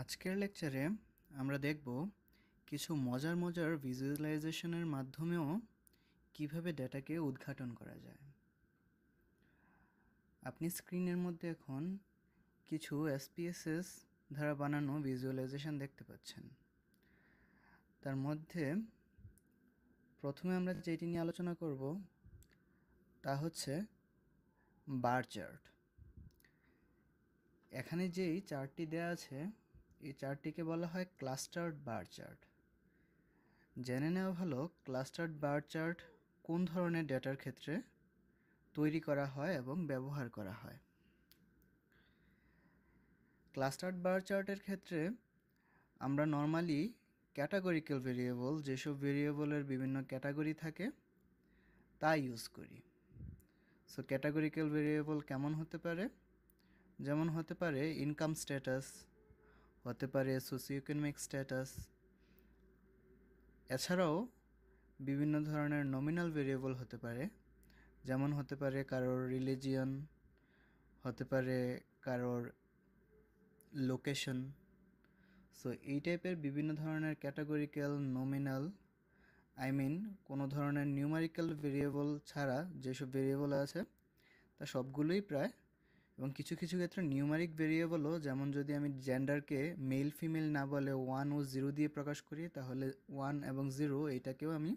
আজকের লেকচারে আমরা দেখব কিছু মজার মজার ভিজুয়ালাইজেশনের মাধ্যমেও কিভাবে ডেটাকে উদ্ঘাটন করা যায় আপনি স্ক্রিনের মধ্যে এখন কিছু এসপিএসএস দ্বারা বানানো ভিজুয়ালাইজেশন দেখতে পাচ্ছেন তার মধ্যে প্রথমে আমরা যেটি নিয়ে আলোচনা করব তা হচ্ছে বার চার্ট এখানে যেই চার্টটি দেয়া আছে এই চার্টটিকে বলা হয় ক্লাস্টার্ড বার চার্ট জেনে নেওয়া ভালো ক্লাস্টার্ড বার চার্ট কোন ধরনের ডেটার ক্ষেত্রে তৈরি করা হয় এবং ব্যবহার করা হয় ক্লাস্টার্ড বার চার্টের ক্ষেত্রে আমরা নর্মালি ক্যাটাগরিক্যাল ভেরিয়েবল যেসব ভেরিয়েবলের বিভিন্ন ক্যাটাগরি থাকে তা ইউজ করি সো ক্যাটাগরিক্যাল ভেরিয়েবল কেমন হতে পারে যেমন হতে পারে ইনকাম স্ট্যাটাস হতে পারে সোসিও ইকোনমিক স্ট্যাটাস এছাড়াও বিভিন্ন ধরনের নমিনাল ভেরিয়েবল হতে পারে যেমন হতে পারে কারোর রিলিজিয়ন হতে পারে কারোর লোকেশন সো এই টাইপের বিভিন্ন ধরনের ক্যাটাগরিক্যাল নমিনাল আই মিন কোনো ধরনের নিউমারিক্যাল ভেরিয়েবল ছাড়া যেসব ভেরিয়েবল আছে তা সবগুলোই প্রায় এবং কিছু কিছু ক্ষেত্রে নিউমারিক ভেরিয়েবলও যেমন যদি আমি জেন্ডারকে মেল ফিমেল না বলে ওয়ান ও জিরো দিয়ে প্রকাশ করি তাহলে ওয়ান এবং জিরো এইটাকেও আমি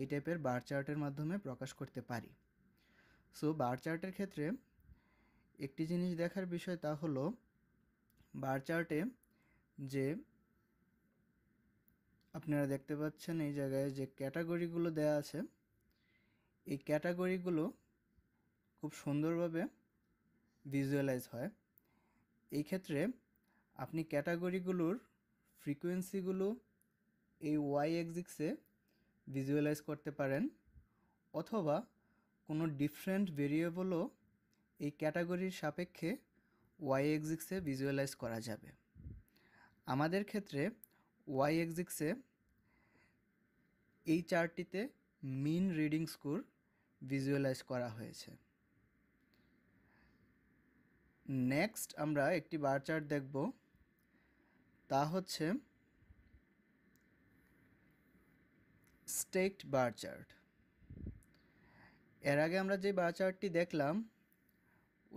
এই টাইপের বার চার্টের মাধ্যমে প্রকাশ করতে পারি সো বার চার্টের ক্ষেত্রে একটি জিনিস দেখার বিষয় তা হলো বার চার্টে যে আপনারা দেখতে পাচ্ছেন এই জায়গায় যে ক্যাটাগরিগুলো দেয়া আছে এই ক্যাটাগরিগুলো খুব সুন্দরভাবে ভিজুয়ালাইজ হয় এই ক্ষেত্রে আপনি ক্যাটাগরিগুলোর ফ্রিকোয়েন্সিগুলো এই ওয়াই এক্সিক্সে ভিজুয়ালাইজ করতে পারেন অথবা কোনো ডিফারেন্ট ভেরিয়েবলও এই ক্যাটাগরির সাপেক্ষে ওয়াই এক্সিক্সে ভিজুয়ালাইজ করা যাবে আমাদের ক্ষেত্রে ওয়াই এক্সিক্সে এই চার্টটিতে মিন রিডিং স্কোর ভিজুয়ালাইজ করা হয়েছে নেক্সট আমরা একটি বার চার্ট দেখব তা হচ্ছে স্টেকড বার চার্ট এর আগে আমরা যে বার চার্টটি দেখলাম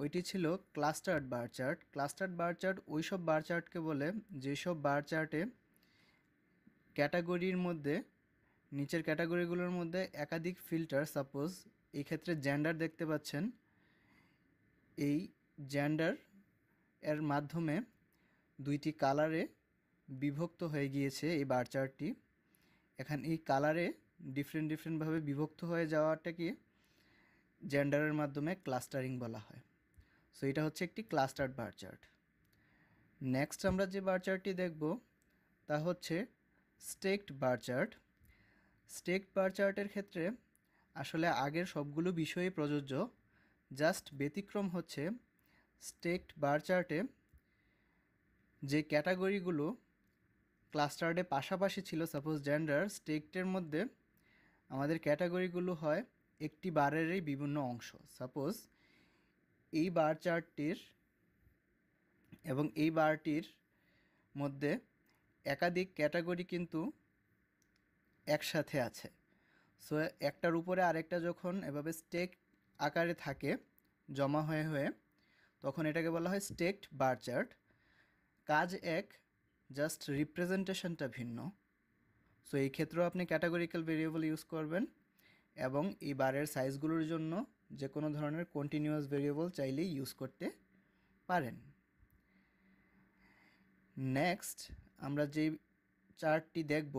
ওইটি ছিল clustered bar chart clustered bar chart ওই সব বার চার্টকে বলে যেসব বার চার্টে ক্যাটাগরির মধ্যে নিচের ক্যাটাগরিগুলোর মধ্যে একাধিক ফিল্টার সাপোজ এই ক্ষেত্রে জেন্ডার দেখতে পাচ্ছেন এই জেন্ডার এর মাধ্যমে দুইটি কালারে বিভক্ত হয়ে গিয়েছে এই বার চার্টটি এখন এই কালারে ডিফারেন্ট ডিফারেন্টভাবে বিভক্ত হয়ে যাওয়াটাকে জেন্ডারের মাধ্যমে ক্লাস্টারিং বলা হয় সো এটা হচ্ছে একটি ক্লাস্টার্ড বার চার্ট নেক্সট আমরা যে বার চার্টটি দেখব তা হচ্ছে স্টেকড বার চার্ট স্টেকড বার চার্টের ক্ষেত্রে আসলে আগের সবগুলো বিষয়ে প্রযোজ্য জাস্ট ব্যতিক্রম হচ্ছে স্টেকড বার চার্টে যে ক্যাটাগরিগুলো ক্লাস্টার্ডে পাশাপাশি ছিল সাপোজ জেন্ডার স্টেকটের মধ্যে আমাদের ক্যাটাগরিগুলো হয় একটি বারেরই বিভিন্ন অংশ সাপোজ এই বার চার্টটির এবং এই বারটির মধ্যে একাধিক ক্যাটাগরি কিন্তু একসাথে আছে সো একটার উপরে আরেকটা যখন এভাবে স্টেক আকারে থাকে জমা হয়ে হয়ে তখন এটাকে বলা হয় স্টেকড বার চার্ট কাজ এক জাস্ট রিপ্রেজেন্টেশনটা ভিন্ন সো এই ক্ষেত্রেও আপনি ক্যাটাগরিক্যাল ভেরিয়েবল ইউজ করবেন এবং এই বারের সাইজগুলোর জন্য যে কোনো ধরনের কন্টিনিউয়াস ভেরিয়েবল চাইলেই ইউজ করতে পারেন নেক্সট আমরা যে চার্টটি দেখব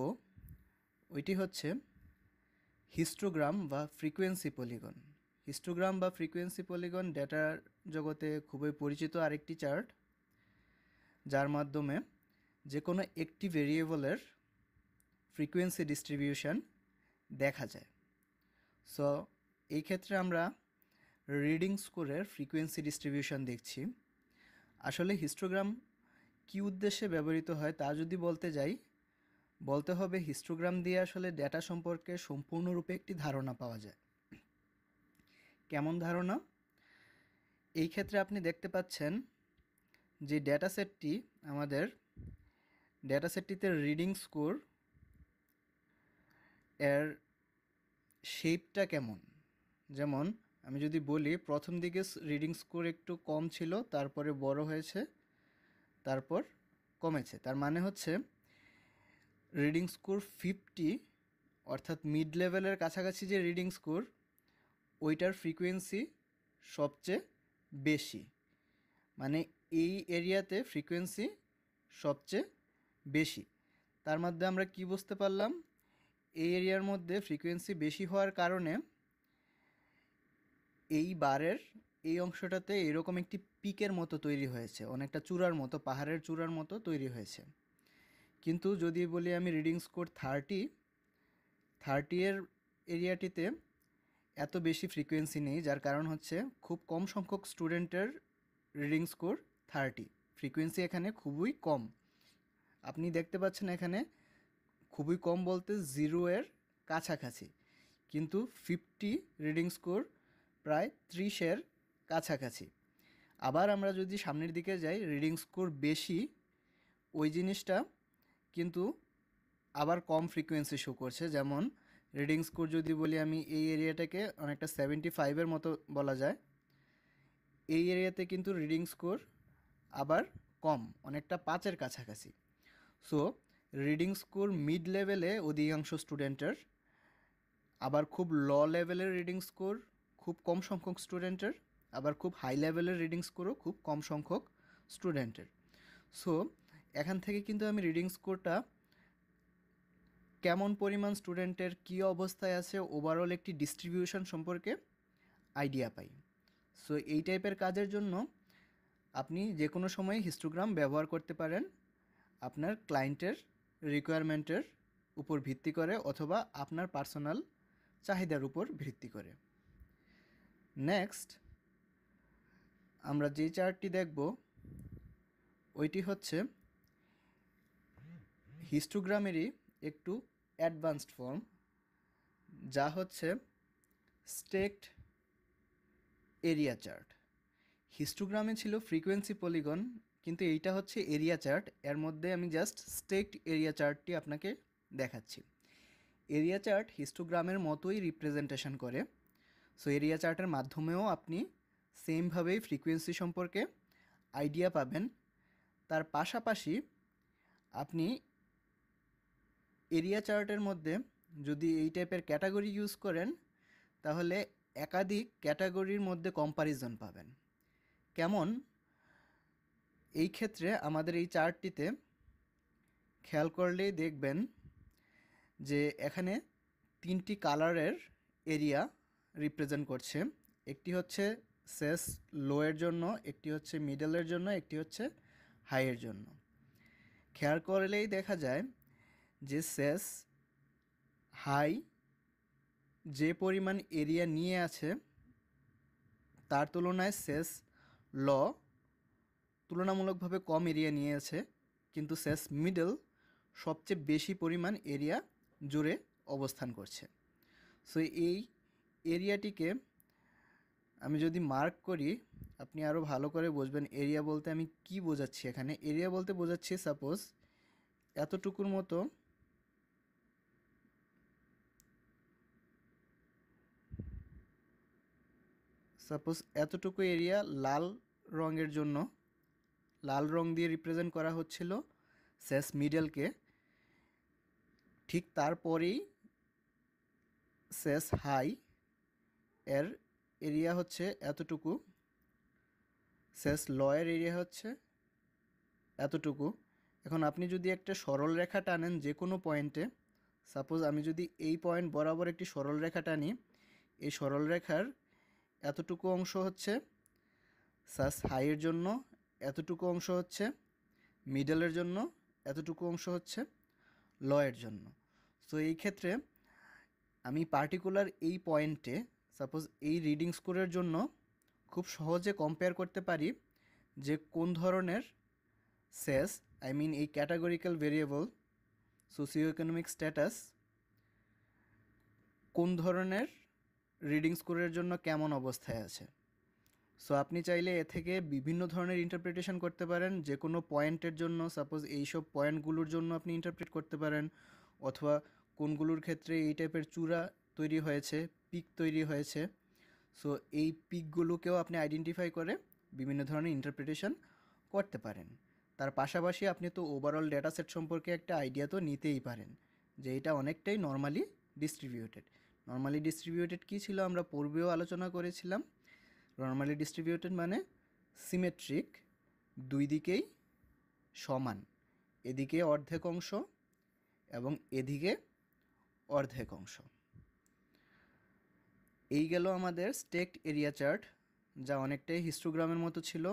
ওইটি হচ্ছে হিস্টোগ্রাম বা ফ্রিকোয়েন্সি পলিগন হিস্টোগ্রাম বা ফ্রিকোয়েন্সি পলিগন ডেটার জগতে খুবই পরিচিত আরেকটি চার্ট যার মাধ্যমে যে কোনো একটি ভেরিয়েবলের ফ্রিকোয়েন্সি ডিস্ট্রিবিউশন দেখা যায় সো এই ক্ষেত্রে আমরা রিডিং স্কোরের ফ্রিকোয়েন্সি ডিস্ট্রিবিউশন দেখছি আসলে হিস্টোগ্রাম কি উদ্দেশ্যে ব্যবহৃত হয় তা যদি বলতে যাই বলতে হবে হিস্টোগ্রাম দিয়ে আসলে ডেটা সম্পর্কে সম্পূর্ণরূপে একটি ধারণা পাওয়া যায় কেমন ধারণা এই ক্ষেত্রে আপনি দেখতে পাচ্ছেন যে ডেটা সেটটি আমাদের ডেটা সেটটিতে রিডিং স্কোর এর শেপটা কেমন যেমন আমি যদি বলি প্রথম দিকে রিডিং স্কোর একটু কম ছিল তারপরে বড় হয়েছে তারপর কমেছে তার মানে হচ্ছে রিডিং স্কোর ফিফটি অর্থাৎ মিড লেভেলের কাছাকাছি যে রিডিং স্কোর ওইটার ফ্রিকোয়েন্সি সবচেয়ে বেশি মানে এই এরিয়াতে ফ্রিকোয়েন্সি সবচেয়ে বেশি তার মধ্যে আমরা কি বুঝতে পারলাম এই এরিয়ার মধ্যে ফ্রিকোয়েন্সি বেশি হওয়ার কারণে এই বারের এই অংশটাতে এরকম একটি পিকের মতো তৈরি হয়েছে অনেকটা চূড়ার মতো পাহাড়ের চূড়ার মতো তৈরি হয়েছে কিন্তু যদি বলি আমি রিডিং স্কোর থার্টি থার্টি এর এরিয়াটিতে এত বেশি ফ্রিকোয়েন্সি নেই যার কারণ হচ্ছে খুব কম সংখ্যক স্টুডেন্টের রিডিং স্কোর থার্টি ফ্রিকোয়েন্সি এখানে খুবই কম আপনি দেখতে পাচ্ছেন এখানে খুবই কম বলতে জিরো এর কাছাকাছি কিন্তু ফিফটি রিডিং স্কোর প্রায় ত্রিশের কাছাকাছি আবার আমরা যদি সামনের দিকে যাই রিডিং স্কোর বেশি ওই জিনিসটা কিন্তু আবার কম ফ্রিকোয়েন্সি শো করছে যেমন রিডিং স্কোর যদি বলি আমি এই এরিয়াটাকে অনেকটা সেভেন্টি ফাইভের মতো বলা যায় এই এরিয়াতে কিন্তু রিডিং স্কোর আবার কম অনেকটা পাঁচের কাছাকাছি সো রিডিং স্কোর মিড লেভেলে অধিকাংশ স্টুডেন্টের আবার খুব ল লেভেলের রিডিং স্কোর খুব কম সংখ্যক স্টুডেন্টের আবার খুব হাই লেভেলের রিডিং স্কোরও খুব কম সংখ্যক স্টুডেন্টের সো এখান থেকে কিন্তু আমি রিডিং স্কোরটা কেমন পরিমাণ স্টুডেন্টের কী অবস্থায় আছে ওভারঅল একটি ডিস্ট্রিবিউশন সম্পর্কে আইডিয়া পাই সো এই টাইপের কাজের জন্য আপনি যে কোনো সময়ে হিস্টোগ্রাম ব্যবহার করতে পারেন আপনার ক্লায়েন্টের রিকোয়ারমেন্টের উপর ভিত্তি করে অথবা আপনার পার্সোনাল চাহিদার উপর ভিত্তি করে নেক্সট আমরা যে চার্টটি দেখব ওইটি হচ্ছে হিস্টোগ্রামেরই একটু অ্যাডভান্সড ফর্ম যা হচ্ছে স্টেকড এরিয়া চার্ট হিস্টোগ্রামে ছিল ফ্রিকোয়েন্সি পলিগন কিন্তু এইটা হচ্ছে এরিয়া চার্ট এর মধ্যে আমি জাস্ট স্টেকড এরিয়া চার্টটি আপনাকে দেখাচ্ছি এরিয়া চার্ট হিস্টোগ্রামের মতোই রিপ্রেজেন্টেশন করে সো এরিয়া চার্টের মাধ্যমেও আপনি সেমভাবেই ফ্রিকোয়েন্সি সম্পর্কে আইডিয়া পাবেন তার পাশাপাশি আপনি এরিয়া চার্টের মধ্যে যদি এই টাইপের ক্যাটাগরি ইউজ করেন তাহলে একাধিক ক্যাটাগরির মধ্যে কম্পারিজন পাবেন কেমন এই ক্ষেত্রে আমাদের এই চার্টটিতে খেয়াল করলেই দেখবেন যে এখানে তিনটি কালারের এরিয়া রিপ্রেজেন্ট করছে একটি হচ্ছে সেস লোয়ের জন্য একটি হচ্ছে মিডলের জন্য একটি হচ্ছে হাইয়ের জন্য খেয়াল করলেই দেখা যায় যে সেস হাই যে পরিমাণ এরিয়া নিয়ে আছে তার তুলনায় সেস ল তুলনামূলকভাবে কম এরিয়া নিয়ে আছে কিন্তু সেস মিডল সবচেয়ে বেশি পরিমাণ এরিয়া জুড়ে অবস্থান করছে সো এই এরিয়াটিকে আমি যদি মার্ক করি আপনি আরও ভালো করে বুঝবেন এরিয়া বলতে আমি কি বোঝাচ্ছি এখানে এরিয়া বলতে বোঝাচ্ছি সাপোজ এতটুকুর মতো সাপোজ এতটুকু এরিয়া লাল রঙের জন্য লাল রং দিয়ে রিপ্রেজেন্ট করা হচ্ছিল শেষ মিডলকে ঠিক তারপরেই শেষ হাই এর এরিয়া হচ্ছে এতটুকু শেষ লয়ের এরিয়া হচ্ছে এতটুকু এখন আপনি যদি একটা সরল রেখা টানেন যে কোনো পয়েন্টে সাপোজ আমি যদি এই পয়েন্ট বরাবর একটি সরল রেখা টানি এই সরল রেখার এতটুকু অংশ হচ্ছে সাস হাইয়ের জন্য এতটুকু অংশ হচ্ছে মিডলের জন্য এতটুকু অংশ হচ্ছে লয়ের জন্য সো এই ক্ষেত্রে আমি পার্টিকুলার এই পয়েন্টে সাপোজ এই রিডিং স্কোরের জন্য খুব সহজে কম্পেয়ার করতে পারি যে কোন ধরনের সেস আই মিন এই categorical variable socio economic status কোন ধরনের রিডিং স্কোরের জন্য কেমন অবস্থায় আছে সো আপনি চাইলে এ থেকে বিভিন্ন ধরনের ইন্টারপ্রিটেশন করতে পারেন যে কোনো পয়েন্টের জন্য সাপোজ এইসব পয়েন্টগুলোর জন্য আপনি ইন্টারপ্রিট করতে পারেন অথবা কোনগুলোর ক্ষেত্রে এই টাইপের চূড়া তৈরি হয়েছে পিক তৈরি হয়েছে সো এই পিকগুলোকেও আপনি আইডেন্টিফাই করে বিভিন্ন ধরনের ইন্টারপ্রিটেশন করতে পারেন তার পাশাপাশি আপনি তো ওভারঅল ডেটা সেট সম্পর্কে একটা আইডিয়া তো নিতেই পারেন যে এটা অনেকটাই নর্মালি ডিস্ট্রিবিউটেড নর্মালি ডিস্ট্রিবিউটেড কী ছিল আমরা পূর্বেও আলোচনা করেছিলাম নর্মালি ডিস্ট্রিবিউটেড মানে সিমেট্রিক দুই দিকেই সমান এদিকে অর্ধেক অংশ এবং এদিকে অর্ধেক অংশ এই গেল আমাদের স্টেকড এরিয়া চার্ট যা অনেকটাই হিস্টোগ্রামের মতো ছিল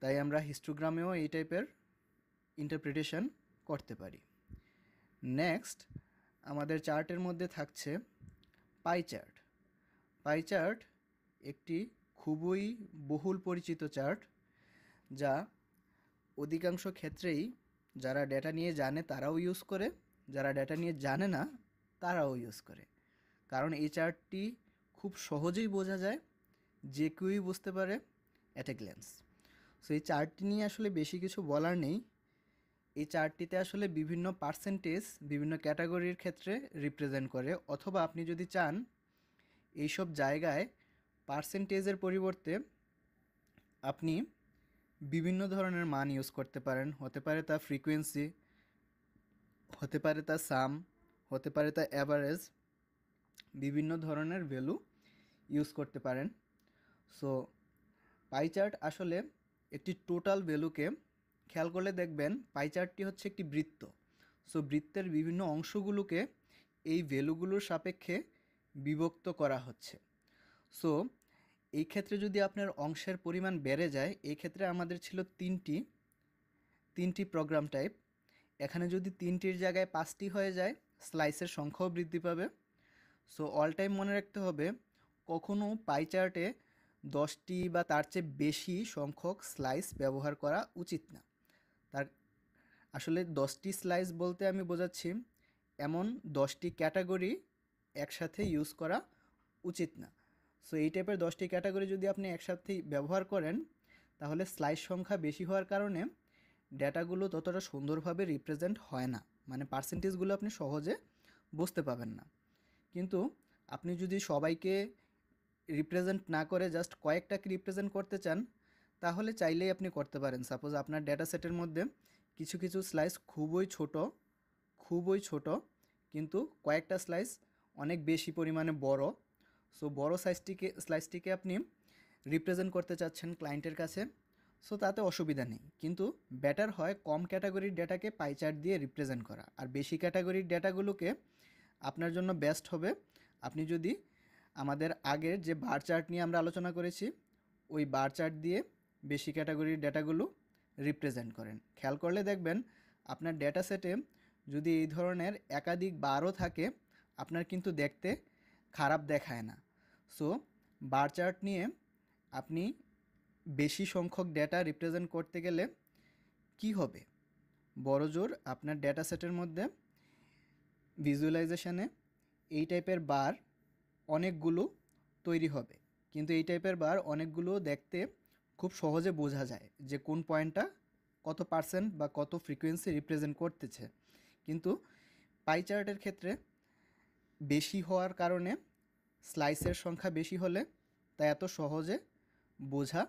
তাই আমরা হিস্টোগ্রামেও এই টাইপের ইন্টারপ্রিটেশন করতে পারি নেক্সট আমাদের চার্টের মধ্যে থাকছে পাই চার্ট পাই চার্ট একটি খুবই বহুল পরিচিত চার্ট যা অধিকাংশ ক্ষেত্রেই যারা ডেটা নিয়ে জানে তারাও ইউজ করে যারা ডেটা নিয়ে জানে না তারাও ইউজ করে কারণ এই চার্টটি খুব সহজেই বোঝা যায় যে কেউই বুঝতে পারে অ্যাট এ গ্ল্যান্স সো এই চার্টটি নিয়ে আসলে বেশি কিছু বলার নেই এই চার্টটিতে আসলে বিভিন্ন পার্সেন্টেজ বিভিন্ন ক্যাটাগরির ক্ষেত্রে রিপ্রেজেন্ট করে অথবা আপনি যদি চান এইসব জায়গায় পার্সেন্টেজের পরিবর্তে আপনি বিভিন্ন ধরনের মান ইউজ করতে পারেন হতে পারে তা ফ্রিকোয়েন্সি হতে পারে তা সাম হতে পারে তা অ্যাভারেজ বিভিন্ন ধরনের ভ্যালু ইউজ করতে পারেন সো পাই চার্ট আসলে একটি টোটাল ভ্যালুকে খেয়াল করলে দেখবেন পাইচারটি হচ্ছে একটি বৃত্ত সো বৃত্তের বিভিন্ন অংশগুলোকে এই ভ্যালুগুলোর সাপেক্ষে বিভক্ত করা হচ্ছে সো এই ক্ষেত্রে যদি আপনার অংশের পরিমাণ বেড়ে যায় এই ক্ষেত্রে আমাদের ছিল তিনটি তিনটি প্রোগ্রাম টাইপ এখানে যদি তিনটির জায়গায় পাঁচটি হয়ে যায় স্লাইসের সংখ্যাও বৃদ্ধি পাবে সো অল টাইম মনে রাখতে হবে কখনও পাইচার্টে দশটি বা তার চেয়ে বেশি সংখ্যক স্লাইস ব্যবহার করা উচিত না তার আসলে দশটি স্লাইস বলতে আমি বোঝাচ্ছি এমন দশটি ক্যাটাগরি একসাথে ইউজ করা উচিত না সো এই টাইপের দশটি ক্যাটাগরি যদি আপনি একসাথে ব্যবহার করেন তাহলে স্লাইস সংখ্যা বেশি হওয়ার কারণে ডেটাগুলো ততটা সুন্দরভাবে রিপ্রেজেন্ট হয় না মানে পার্সেন্টেজগুলো আপনি সহজে বুঝতে পাবেন না কিন্তু আপনি যদি সবাইকে রিপ্রেজেন্ট না করে জাস্ট কয়েকটাকে রিপ্রেজেন্ট করতে চান তাহলে চাইলেই আপনি করতে পারেন সাপোজ আপনার ডেটা সেটের মধ্যে কিছু কিছু স্লাইস খুবই ছোট খুবই ছোট কিন্তু কয়েকটা স্লাইস অনেক বেশি পরিমাণে বড় সো বড় সাইজটিকে স্লাইসটিকে আপনি রিপ্রেজেন্ট করতে চাচ্ছেন ক্লায়েন্টের কাছে সো তাতে অসুবিধা নেই কিন্তু বেটার হয় কম ক্যাটাগরির ডেটাকে পাইচার্ট দিয়ে রিপ্রেজেন্ট করা আর বেশি ক্যাটাগরির ডেটাগুলোকে আপনার জন্য বেস্ট হবে আপনি যদি আমাদের আগের যে বার চার্ট নিয়ে আমরা আলোচনা করেছি ওই বার চার্ট দিয়ে বেশি ক্যাটাগরির ডেটাগুলো রিপ্রেজেন্ট করেন খেয়াল করলে দেখবেন আপনার ডেটা সেটে যদি এই ধরনের একাধিক বারও থাকে আপনার কিন্তু দেখতে খারাপ দেখায় না সো বার চার্ট নিয়ে আপনি বেশি সংখ্যক ডেটা রিপ্রেজেন্ট করতে গেলে কি হবে বড়জোর আপনার ডেটা সেটের মধ্যে ভিজুয়ালাইজেশানে এই টাইপের বার অনেকগুলো তৈরি হবে কিন্তু এই টাইপের বার অনেকগুলো দেখতে খুব সহজে বোঝা যায় যে কোন পয়েন্টটা কত পার্সেন্ট বা কত ফ্রিকোয়েন্সি রিপ্রেজেন্ট করতেছে কিন্তু পাই চার্টের ক্ষেত্রে বেশি হওয়ার কারণে স্লাইসের সংখ্যা বেশি হলে তা এত সহজে বোঝা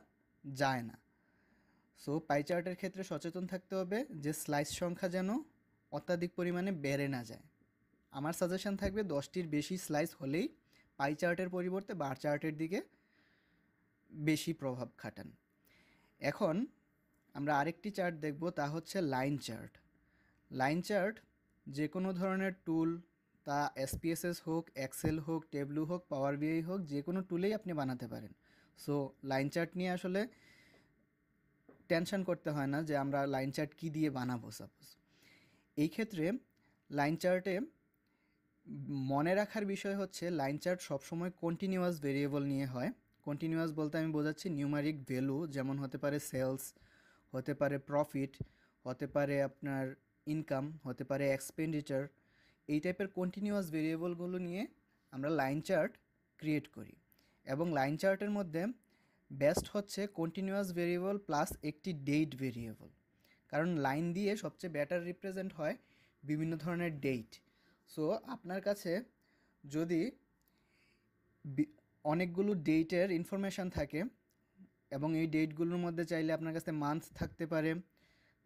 যায় না সো পাই চার্টের ক্ষেত্রে সচেতন থাকতে হবে যে স্লাইস সংখ্যা যেন অত্যাধিক পরিমাণে বেড়ে না যায় আমার সাজেশন থাকবে দশটির বেশি স্লাইস হলেই পাই চার্টের পরিবর্তে বার চার্টের দিকে বেশি প্রভাব খাটান এখন আমরা আরেকটি চার্ট দেখব তা হচ্ছে লাইন চার্ট লাইন চার্ট যে কোনো ধরনের টুল তা এসপিএসএস হোক এক্সেল হোক টেবলু হোক পাওয়ার বিআই হোক যে কোনো টুলেই আপনি বানাতে পারেন সো লাইন চার্ট নিয়ে আসলে টেনশন করতে হয় না যে আমরা লাইন চার্ট কী দিয়ে বানাবো সাপোজ এই ক্ষেত্রে লাইন চার্টে মনে রাখার বিষয় হচ্ছে লাইন চার্ট সবসময় কন্টিনিউয়াস ভেরিয়েবল নিয়ে হয় কন্টিনিউয়াস বলতে আমি বোঝাচ্ছি নিউমারিক ভ্যালু যেমন হতে পারে সেলস হতে পারে প্রফিট হতে পারে আপনার ইনকাম হতে পারে এক্সপেন্ডিচার এই টাইপের কন্টিনিউয়াস ভেরিয়েবলগুলো নিয়ে আমরা লাইন চার্ট ক্রিয়েট করি এবং লাইন চার্টের মধ্যে বেস্ট হচ্ছে কন্টিনিউয়াস ভেরিয়েবল প্লাস একটি ডেট ভেরিয়েবল কারণ লাইন দিয়ে সবচেয়ে বেটার রিপ্রেজেন্ট হয় বিভিন্ন ধরনের ডেট সো আপনার কাছে যদি অনেকগুলো ডেটের ইনফরমেশান থাকে এবং এই ডেটগুলোর মধ্যে চাইলে আপনার কাছে মান্থ থাকতে পারে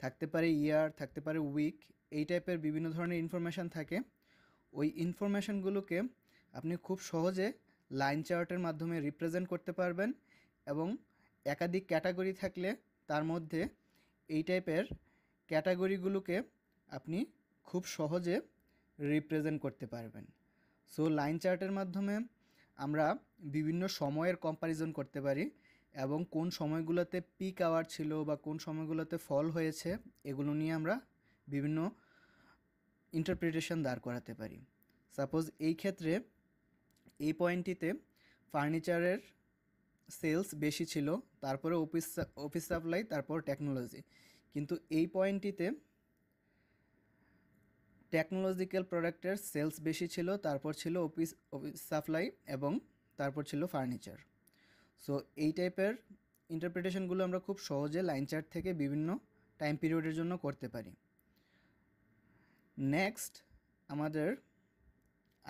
থাকতে পারে ইয়ার থাকতে পারে উইক এই টাইপের বিভিন্ন ধরনের ইনফরমেশান থাকে ওই ইনফরমেশানগুলোকে আপনি খুব সহজে লাইন চার্টের মাধ্যমে রিপ্রেজেন্ট করতে পারবেন এবং একাধিক ক্যাটাগরি থাকলে তার মধ্যে এই টাইপের ক্যাটাগরিগুলোকে আপনি খুব সহজে রিপ্রেজেন্ট করতে পারবেন সো লাইন চার্টের মাধ্যমে আমরা বিভিন্ন সময়ের কম্পারিজন করতে পারি এবং কোন সময়গুলোতে পিক আওয়ার ছিল বা কোন সময়গুলোতে ফল হয়েছে এগুলো নিয়ে আমরা বিভিন্ন ইন্টারপ্রিটেশন দাঁড় করাতে পারি সাপোজ এই ক্ষেত্রে এই পয়েন্টটিতে ফার্নিচারের সেলস বেশি ছিল তারপরে অফিস অফিস সাপ্লাই তারপর টেকনোলজি কিন্তু এই পয়েন্টটিতে টেকনোলজিক্যাল প্রোডাক্টের সেলস বেশি ছিল তারপর ছিল অফিস অফিস সাপ্লাই এবং তারপর ছিল ফার্নিচার সো এই টাইপের ইন্টারপ্রিটেশনগুলো আমরা খুব সহজে লাইন চার্ট থেকে বিভিন্ন টাইম পিরিয়ডের জন্য করতে পারি নেক্সট আমাদের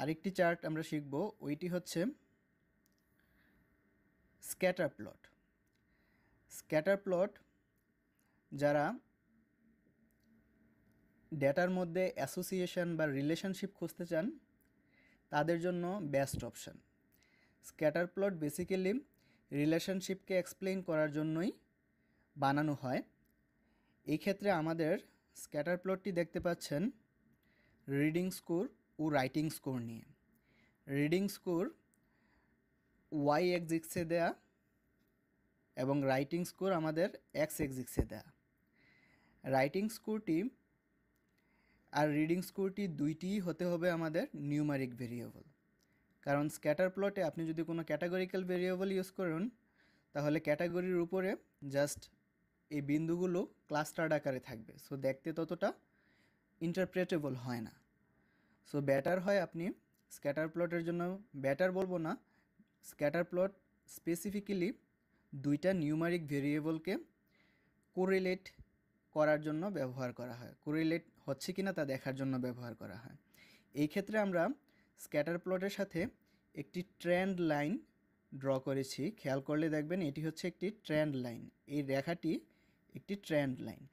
আরেকটি চার্ট আমরা শিখব ওইটি হচ্ছে স্ক্যাটার প্লট স্ক্যাটার প্লট যারা ডেটার মধ্যে অ্যাসোসিয়েশন বা রিলেশনশিপ খুঁজতে চান তাদের জন্য best option scatter plot basically রিলেশনশিপকে এক্সপ্লেন করার জন্যই বানানো হয় এই ক্ষেত্রে আমাদের স্ক্যাটার প্লটটি দেখতে পাচ্ছেন রিডিং স্কোর ও রাইটিং স্কোর নিয়ে রিডিং স্কোর ওয়াই এক্সিক্সে দেয়া এবং রাইটিং স্কোর আমাদের এক্স এক্সিক্সে দেয়া রাইটিং স্কোরটি আর রিডিং স্কোরটি দুইটিই হতে হবে আমাদের নিউমারিক ভেরিয়েবল কারণ স্ক্যাটার প্লটে আপনি যদি কোনো ক্যাটাগরিক্যাল ভেরিয়েবল ইউজ করেন তাহলে ক্যাটাগরির উপরে জাস্ট এই বিন্দুগুলো ক্লাস্টার আকারে থাকবে সো দেখতে ততটা ইন্টারপ্রেটেবল হয় না সো ব্যাটার হয় আপনি স্ক্যাটার প্লটের জন্য ব্যাটার বলবো না স্ক্যাটার প্লট স্পেসিফিক্যালি দুইটা নিউমারিক ভেরিয়েবলকে কোরিলেট করার জন্য ব্যবহার করা হয় কোরিলেট হচ্ছে কি না তা দেখার জন্য ব্যবহার করা হয় এই ক্ষেত্রে আমরা স্ক্যাটার প্লটের সাথে একটি ট্রেন্ড লাইন ড্র করেছি খেয়াল করলে দেখবেন এটি হচ্ছে একটি ট্রেন্ড লাইন এই রেখাটি একটি ট্রেন্ড লাইন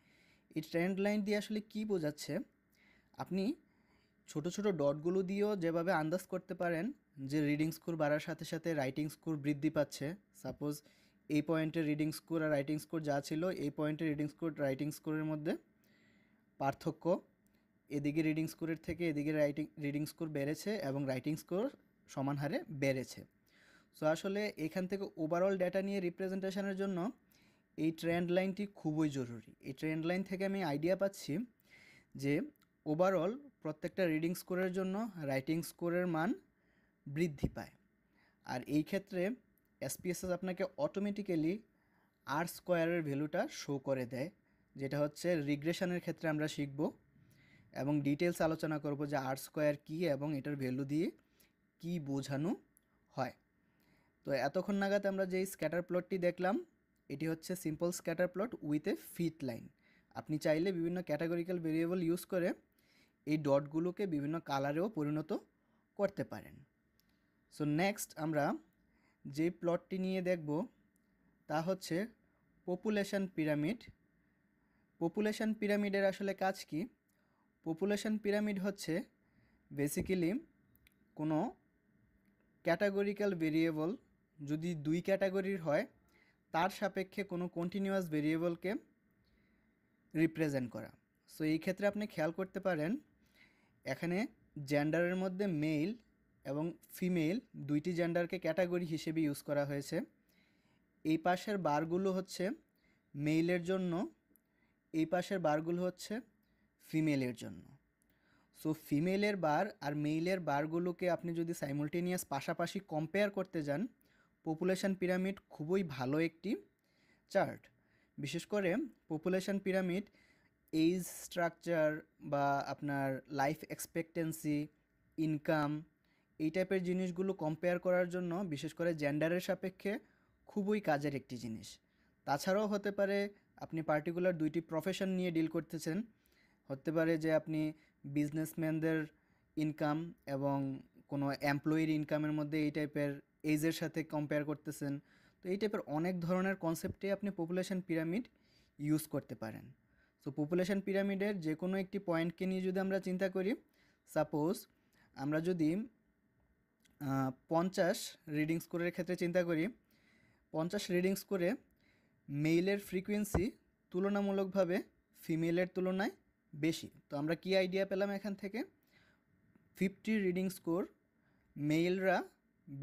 এই ট্রেন্ড লাইন দিয়ে আসলে কি বোঝাচ্ছে আপনি ছোট ছোট ডটগুলো দিয়েও যেভাবে আন্দাজ করতে পারেন যে রিডিং স্কোর বাড়ার সাথে সাথে রাইটিং স্কোর বৃদ্ধি পাচ্ছে সাপোজ এই পয়েন্টে রিডিং স্কোর আর রাইটিং স্কোর যা ছিল এই পয়েন্টে রিডিং স্কোর রাইটিং স্কোরের মধ্যে পার্থক্য এদিকে রিডিং স্কোরের থেকে এদিকে রাইটিং রিডিং স্কোর বেড়েছে এবং রাইটিং স্কোর সমান হারে বেড়েছে সো আসলে এখান থেকে ওভারঅল ডেটা নিয়ে রিপ্রেজেন্টেশনের জন্য এই ট্রেন্ড লাইনটি খুবই জরুরি এই ট্রেন্ড লাইন থেকে আমি আইডিয়া পাচ্ছি যে ওভারঅল প্রত্যেকটা রিডিং স্কোরের জন্য রাইটিং স্কোরের মান বৃদ্ধি পায় আর এই ক্ষেত্রে এসপিএসএস আপনাকে অটোমেটিক্যালি আর স্কোয়ারের ভ্যালুটা শো করে দেয় যেটা হচ্ছে রিগ্রেশনের ক্ষেত্রে আমরা শিখব এবং ডিটেলস আলোচনা করব যে আর স্কোয়ার কী এবং এটার ভ্যালু দিয়ে কি বোঝানো হয় তো এতক্ষণ নাগাদ আমরা যে স্ক্যাটার প্লটটি দেখলাম এটি হচ্ছে simple scatter plot with a fit line আপনি চাইলে বিভিন্ন ক্যাটাগরিক্যাল ভেরিয়েবল ইউজ করে এই ডটগুলোকে বিভিন্ন কালারেও পরিণত করতে পারেন সো নেক্সট আমরা যে প্লটটি নিয়ে দেখব তা হচ্ছে পপুলেশন পিরামিড পপুলেশন পিরামিডের আসলে কাজ কি পপুলেশন পিরামিড হচ্ছে বেসিক্যালি কোনো ক্যাটাগরিক্যাল ভেরিয়েবল যদি দুই ক্যাটাগরির হয় তার সাপেক্ষে কোনো কন্টিনিউয়াস ভেরিয়েবলকে রিপ্রেজেন্ট করা সো এই ক্ষেত্রে আপনি খেয়াল করতে পারেন এখানে জেন্ডারের মধ্যে মেল এবং ফিমেল দুইটি জেন্ডারকে ক্যাটাগরি হিসেবে ইউজ করা হয়েছে এই পাশের বারগুলো হচ্ছে মেইলের জন্য এই পাশের বারগুলো হচ্ছে ফিমেলের জন্য সো ফিমেলের বার আর মেইলের বারগুলোকে আপনি যদি সাইমultaneous পাশাপাশি কম্পেয়ার করতে যান পপুলেশান পিরামিড খুবই ভালো একটি চার্ট বিশেষ করে পপুলেশান পিরামিড এইজ স্ট্রাকচার বা আপনার লাইফ এক্সপেক্টেন্সি ইনকাম এই টাইপের জিনিসগুলো কম্পেয়ার করার জন্য বিশেষ করে জেন্ডারের সাপেক্ষে খুবই কাজের একটি জিনিস তাছাড়াও হতে পারে আপনি পার্টিকুলার দুইটি প্রফেশন নিয়ে ডিল করতেছেন হতে পারে যে আপনি বিজনেসম্যানদের ইনকাম এবং কোনো এমপ্লয়ির ইনকামের মধ্যে এই টাইপের এজের সাথে কম্পেয়ার করতেছেন তো এই টাইপের অনেক ধরনের কনসেপ্টে আপনি পপুলেশন পিরামিড ইউজ করতে পারেন সো পপুলেশন পিরামিডের যে কোনো একটি পয়েন্টকে নিয়ে যদি আমরা চিন্তা করি সাপোজ আমরা যদি পঞ্চাশ রিডিং স্কোরের ক্ষেত্রে চিন্তা করি পঞ্চাশ রিডিং স্কোরে মেইলের ফ্রিকোয়েন্সি তুলনামূলকভাবে ফিমেলের তুলনায় বেশি তো আমরা কি আইডিয়া পেলাম এখান থেকে ফিফটি রিডিং স্কোর মেইলরা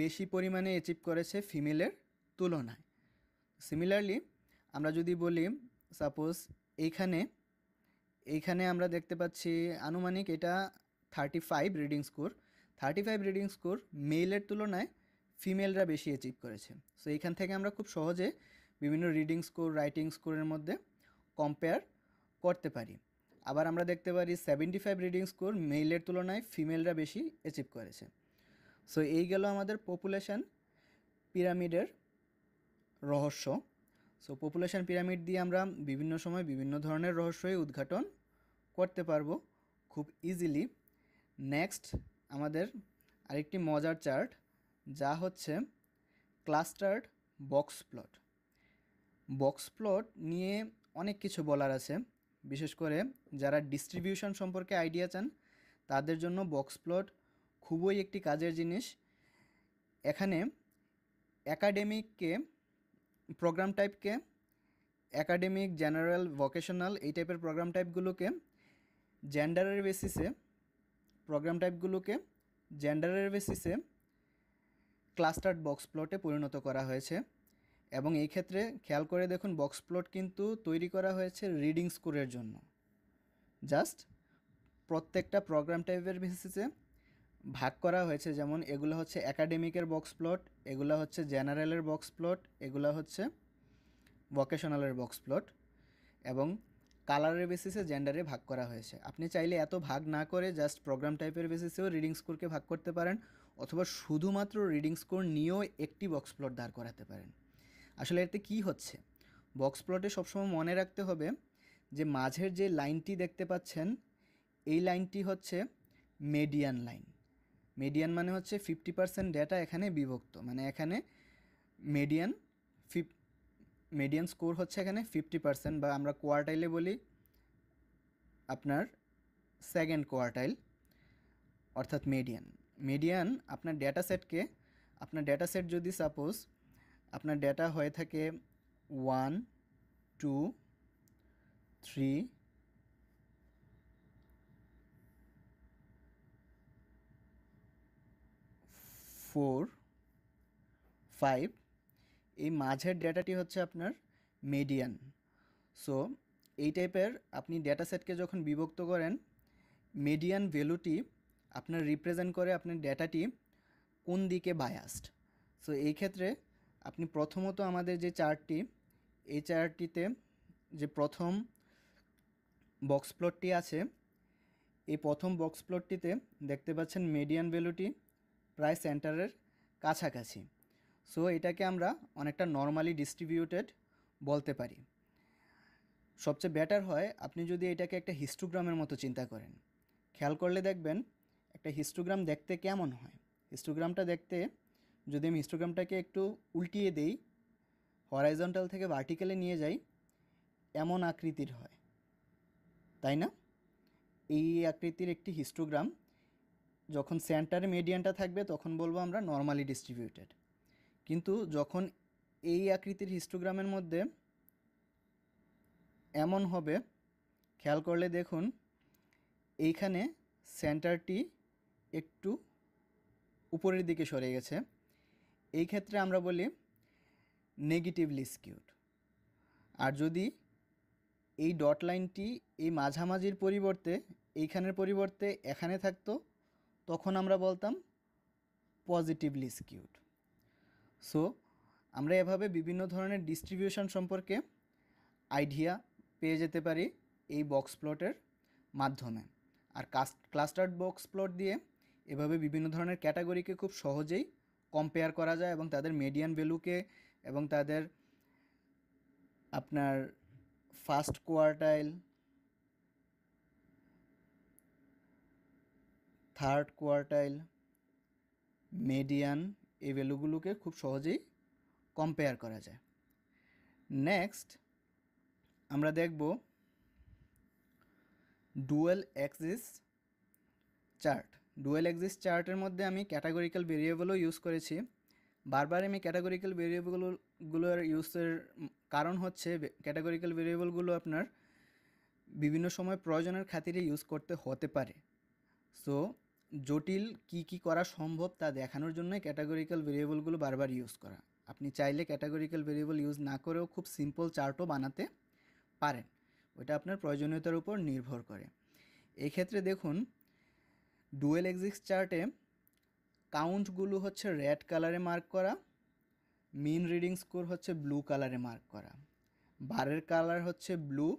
বেশি পরিমাণে অ্যাচিভ করেছে ফিমেলের তুলনায় সিমিলারলি আমরা যদি বলি সাপোজ এইখানে এইখানে আমরা দেখতে পাচ্ছি আনুমানিক এটা thirty five reading score thirty five reading score মেইলের তুলনায় ফিমেলরা বেশি অ্যাচিভ করেছে সো এইখান থেকে আমরা খুব সহজে বিভিন্ন রিডিং স্কোর রাইটিং স্কোরের মধ্যে কম্পেয়ার করতে পারি আবার আমরা দেখতে পারি সেভেন্টি ফাইভ রিডিং স্কোর মেলের তুলনায় ফিমেলরা বেশি অ্যাচিভ করেছে সো এই গেল আমাদের পপুলেশান পিরামিডের রহস্য সো পপুলেশান পিরামিড দিয়ে আমরা বিভিন্ন সময় বিভিন্ন ধরনের রহস্যই উদ্ঘাটন করতে পারবো খুব ইজিলি নেক্সট আমাদের আরেকটি মজার চার্ট যা হচ্ছে clustered box plot box plot নিয়ে অনেক কিছু বলার আছে বিশেষ করে যারা ডিস্ট্রিবিউশন সম্পর্কে আইডিয়া চান তাদের জন্য বক্স প্লট খুবই একটি কাজের জিনিস এখানে অ্যাকাডেমিককে প্রোগ্রাম টাইপকে অ্যাকাডেমিক জেনারেল ভোকেশনাল এই টাইপের প্রোগ্রাম টাইপগুলোকে জেন্ডারের বেসিসে প্রোগ্রাম টাইপগুলোকে জেন্ডারের বেসিসে ক্লাস্টার্ড বক্স প্লটে পরিণত করা হয়েছে এবং এই ক্ষেত্রে খেয়াল করে দেখুন বক্স প্লট কিন্তু তৈরি করা হয়েছে রিডিং স্কোরের জন্য জাস্ট প্রত্যেকটা প্রোগ্রাম টাইপের বেসিসে ভাগ করা হয়েছে যেমন এগুলো হচ্ছে অ্যাকাডেমিকের বক্স প্লট এগুলো হচ্ছে জেনারেলের বক্স প্লট এগুলো হচ্ছে ভোকেশনালের বক্স প্লট এবং কালারের বেসিসে জেন্ডারে ভাগ করা হয়েছে আপনি চাইলে এত ভাগ না করে জাস্ট প্রোগ্রাম টাইপের বেসিসেও রিডিং স্কোরকে ভাগ করতে পারেন অথবা শুধুমাত্র রিডিং স্কোর নিয়েও একটি বক্স প্লট দাঁড় করাতে পারেন আসলে এতে কি হচ্ছে বক্স প্লটে সবসময় মনে রাখতে হবে যে মাঝের যে লাইনটি দেখতে পাচ্ছেন এই লাইনটি হচ্ছে মেডিয়ান লাইন মেডিয়ান মানে হচ্ছে ফিফটি পার্সেন্ট ডেটা এখানে বিভক্ত মানে এখানে মেডিয়ান ফিফ মেডিয়ান স্কোর হচ্ছে এখানে ফিফটি পার্সেন্ট বা আমরা কোয়ার্টাইলে বলি আপনার সেকেন্ড কোয়ার্টাইল অর্থাৎ মেডিয়ান মেডিয়ান আপনার ডেটা সেটকে আপনার ডেটা সেট যদি সাপোজ আপনার ডেটা হয়ে থাকে one two three four five এই মাঝের ডেটাটি হচ্ছে আপনার মিডিয়ান সো এই টাইপের আপনি ডেটা সেটকে যখন বিভক্ত করেন মিডিয়ান ভ্যালুটি আপনার রিপ্রেজেন্ট করে আপনার ডেটাটি কোন দিকে বায়াস্ট সো এই ক্ষেত্রে আপনি প্রথমত আমাদের যে চারটি এই চারটিতে যে প্রথম বক্স প্লটটি আছে এই প্রথম বক্স প্লটটিতে দেখতে পাচ্ছেন মিডিয়ান ভ্যালুটি প্রায় সেন্টারের কাছাকাছি সো এটাকে আমরা অনেকটা নর্মালি ডিস্ট্রিবিউটেড বলতে পারি সবচেয়ে বেটার হয় আপনি যদি এটাকে একটা হিস্টোগ্রামের মতো চিন্তা করেন খেয়াল করলে দেখবেন একটা হিস্টোগ্রাম দেখতে কেমন হয় হিস্টোগ্রামটা দেখতে যদি আমি হিস্টোগ্রামটাকে একটু উল্টিয়ে দেই হরাইজন্টাল থেকে ভার্টিক্যালে নিয়ে যাই এমন আকৃতির হয় তাই না এই আকৃতির একটি হিস্টোগ্রাম যখন সেন্টারে মিডিয়ানটা থাকবে তখন বলবো আমরা নর্মালি ডিস্ট্রিবিউটেড কিন্তু যখন এই আকৃতির হিস্টোগ্রামের মধ্যে এমন হবে খেয়াল করলে দেখুন এইখানে সেন্টারটি একটু উপরের দিকে সরে গেছে এই ক্ষেত্রে আমরা বলি নেগেটিভলি স্কিউড আর যদি এই ডট লাইনটি এই মাঝামাঝির পরিবর্তে এইখানের পরিবর্তে এখানে থাকতো তখন আমরা বলতাম পজিটিভলি স্কিউড সো আমরা এভাবে বিভিন্ন ধরনের ডিস্ট্রিবিউশন সম্পর্কে আইডিয়া পেয়ে যেতে পারি এই বক্স প্লটের মাধ্যমে আর কাস ক্লাস্টার্ড বক্স প্লট দিয়ে এভাবে বিভিন্ন ধরনের ক্যাটাগরিকে খুব সহজেই কম্পেয়ার করা যায় এবং তাদের মিডিয়ান ভ্যালুকে এবং তাদের আপনার first quartile third quartile median এই ভ্যালুগুলোকে খুব সহজেই কম্পেয়ার করা যায় নেক্সট আমরা দেখব dual axis chart dual axis চার্টের মধ্যে আমি ক্যাটাগরিক্যাল ভেরিয়েবলও ইউজ করেছি বারবার আমি ক্যাটাগরিক্যাল ভেরিয়েবলগুলোর ইউজের কারণ হচ্ছে ক্যাটাগরিক্যাল ভেরিয়েবলগুলো আপনার বিভিন্ন সময় প্রয়োজনের খাতিরে ইউজ করতে হতে পারে সো জটিল কি কি করা সম্ভব তা দেখানোর জন্য ক্যাটাগরিক্যাল ভেরিয়েবলগুলো বারবার ইউজ করা আপনি চাইলে ক্যাটাগরিক্যাল ভেরিয়েবল ইউজ না করেও খুব সিম্পল চার্টও বানাতে পারেন ওটা আপনার প্রয়োজনীয়তার উপর নির্ভর করে এক্ষেত্রে দেখুন ডুয়েল এক্সিক্স চার্টে কাউন্টগুলো হচ্ছে রেড কালারে মার্ক করা মিন রিডিং স্কোর হচ্ছে ব্লু কালারে মার্ক করা বারের কালার হচ্ছে ব্লু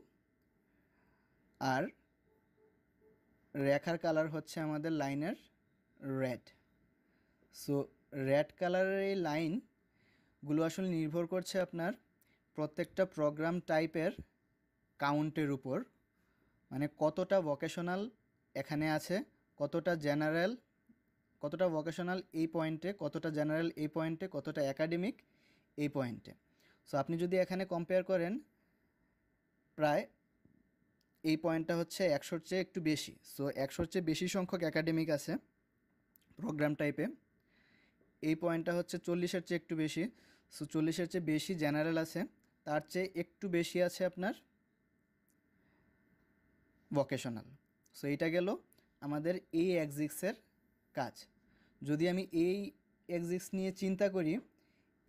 আর রেখার কালার হচ্ছে আমাদের লাইনের রেড সো রেড কালারের এই লাইনগুলো আসলে নির্ভর করছে আপনার প্রত্যেকটা প্রোগ্রাম টাইপের কাউন্টের উপর মানে কতটা ভোকেশনাল এখানে আছে কতটা জেনারেল কতটা ভোকেশনাল এই পয়েন্টে কতটা জেনারেল এই পয়েন্টে কতটা অ্যাকাডেমিক এই পয়েন্টে সো আপনি যদি এখানে কম্পেয়ার করেন প্রায় এই পয়েন্টটা হচ্ছে একশোর চেয়ে একটু বেশি সো একশোর চেয়ে বেশি সংখ্যক অ্যাকাডেমিক আছে প্রোগ্রাম টাইপে এই পয়েন্টটা হচ্ছে চল্লিশের চেয়ে একটু বেশি সো চল্লিশের চেয়ে বেশি জেনারেল আছে তার চেয়ে একটু বেশি আছে আপনার ভোকেশনাল সো এইটা গেল আমাদের এই অ্যাক্সিক্সের কাজ যদি আমি এই এক্সিক্স নিয়ে চিন্তা করি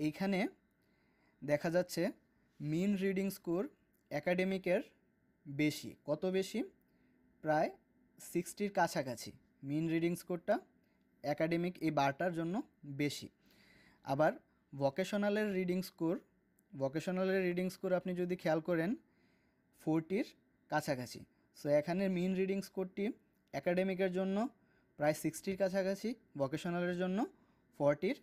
এইখানে দেখা যাচ্ছে মিন রিডিং স্কোর অ্যাকাডেমিকের বেশি কত বেশি প্রায় সিক্সটির কাছাকাছি মিন রিডিং স্কোরটা অ্যাকাডেমিক এই বারটার জন্য বেশি আবার ভোকেশনালের রিডিং স্কোর ভোকেশনালের রিডিং স্কোর আপনি যদি খেয়াল করেন ফোরটির কাছাকাছি সো এখানে মিন রিডিং স্কোরটি অ্যাকাডেমিকের জন্য প্রায় সিক্সটির কাছাকাছি ভোকেশনালের জন্য ফর্টির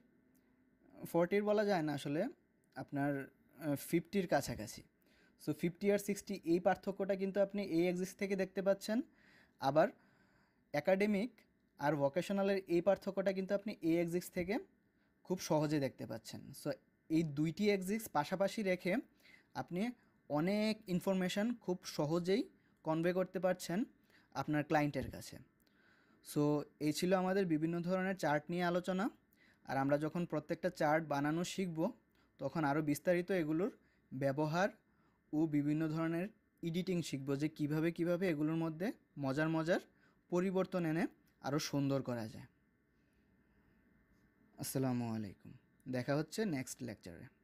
ফর্টির বলা যায় না আসলে আপনার ফিফটির কাছাকাছি সো ফিফটি আর সিক্সটি এই পার্থক্যটা কিন্তু আপনি এই এক্সিস থেকে দেখতে পাচ্ছেন আবার অ্যাকাডেমিক আর ভোকেশনালের এই পার্থক্যটা কিন্তু আপনি এই এক্সিক্স থেকে খুব সহজে দেখতে পাচ্ছেন সো এই দুইটি এক্সিক্স পাশাপাশি রেখে আপনি অনেক ইনফরমেশান খুব সহজেই কনভে করতে পারছেন আপনার ক্লায়েন্টের কাছে সো এই ছিল আমাদের বিভিন্ন ধরনের চার্ট নিয়ে আলোচনা আর আমরা যখন প্রত্যেকটা চার্ট বানানো শিখব তখন আরও বিস্তারিত এগুলোর ব্যবহার ও বিভিন্ন ধরনের এডিটিং শিখব যে কিভাবে কিভাবে এগুলোর মধ্যে মজার মজার পরিবর্তন এনে আরও সুন্দর করা যায় আসসালামু আলাইকুম দেখা হচ্ছে নেক্সট লেকচারে